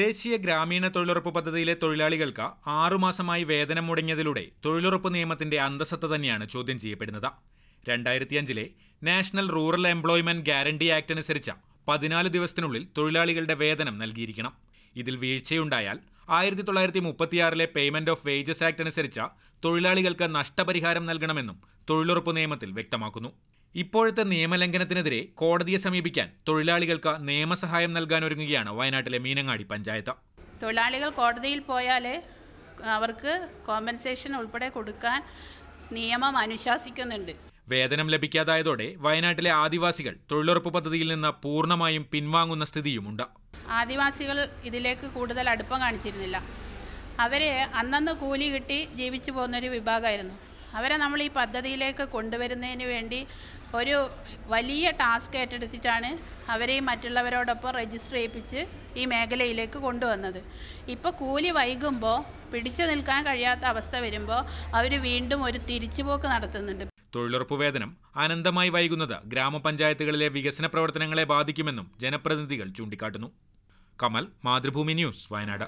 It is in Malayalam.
ദേശീയ ഗ്രാമീണ തൊഴിലുറപ്പ് പദ്ധതിയിലെ തൊഴിലാളികൾക്ക് ആറുമാസമായി വേതനം മുടങ്ങിയതിലൂടെ തൊഴിലുറപ്പ് നിയമത്തിന്റെ അന്തസത്ത തന്നെയാണ് ചോദ്യം ചെയ്യപ്പെടുന്നത് രണ്ടായിരത്തിയഞ്ചിലെ national rural employment guarantee act അനുസരിച്ച പതിനാല് ദിവസത്തിനുള്ളിൽ തൊഴിലാളികളുടെ വേതനം നൽകിയിരിക്കണം ഇതിൽ വീഴ്ചയുണ്ടായാൽ ആയിരത്തി തൊള്ളായിരത്തി മുപ്പത്തിയാറിലെ പേയ്മെന്റ് ഓഫ് വേജസ് ആക്ട് അനുസരിച്ച തൊഴിലാളികൾക്ക് നഷ്ടപരിഹാരം നൽകണമെന്നും തൊഴിലുറപ്പ് നിയമത്തിൽ വ്യക്തമാക്കുന്നു ഇപ്പോഴത്തെ നിയമലംഘനത്തിനെതിരെ കോടതിയെ സമീപിക്കാൻ തൊഴിലാളികൾക്ക് നിയമസഹായം നൽകാൻ ഒരുങ്ങുകയാണ് വയനാട്ടിലെ മീനങ്ങാടി പഞ്ചായത്ത് തൊഴിലാളികൾ കോടതിയിൽ പോയാൽ അവർക്ക് കോമ്പൻസേഷൻ ഉൾപ്പെടെ കൊടുക്കാൻ നിയമം അനുശാസിക്കുന്നുണ്ട് വേതനം ലഭിക്കാതായതോടെ വയനാട്ടിലെ ആദിവാസികൾ തൊഴിലുറപ്പ് പദ്ധതിയിൽ നിന്ന് പൂർണ്ണമായും പിൻവാങ്ങുന്ന സ്ഥിതിയുമുണ്ട് ആദിവാസികൾ ഇതിലേക്ക് കൂടുതൽ അടുപ്പം കാണിച്ചിരുന്നില്ല അവരെ അന്നന്ന് കൂലി കിട്ടി ജീവിച്ചു പോകുന്നൊരു വിഭാഗമായിരുന്നു അവരെ നമ്മൾ ഈ പദ്ധതിയിലേക്ക് കൊണ്ടുവരുന്നതിന് വേണ്ടി ഒരു വലിയ ടാസ്ക് ഏറ്റെടുത്തിട്ടാണ് അവരെയും മറ്റുള്ളവരോടൊപ്പം രജിസ്റ്റർ ചെയ്യിപ്പിച്ച് ഈ മേഖലയിലേക്ക് കൊണ്ടുവന്നത് ഇപ്പോൾ കൂലി വൈകുമ്പോൾ പിടിച്ചു നിൽക്കാൻ കഴിയാത്ത അവസ്ഥ വരുമ്പോൾ അവർ വീണ്ടും ഒരു തിരിച്ചുപോക്ക് നടത്തുന്നുണ്ട് തൊഴിലുറപ്പ് വേതനം അനന്തമായി വൈകുന്നത് ഗ്രാമപഞ്ചായത്തുകളിലെ വികസന പ്രവർത്തനങ്ങളെ ബാധിക്കുമെന്നും ജനപ്രതിനിധികൾ ചൂണ്ടിക്കാട്ടുന്നു കമൽ മാതൃഭൂമി ന്യൂസ് വയനാട്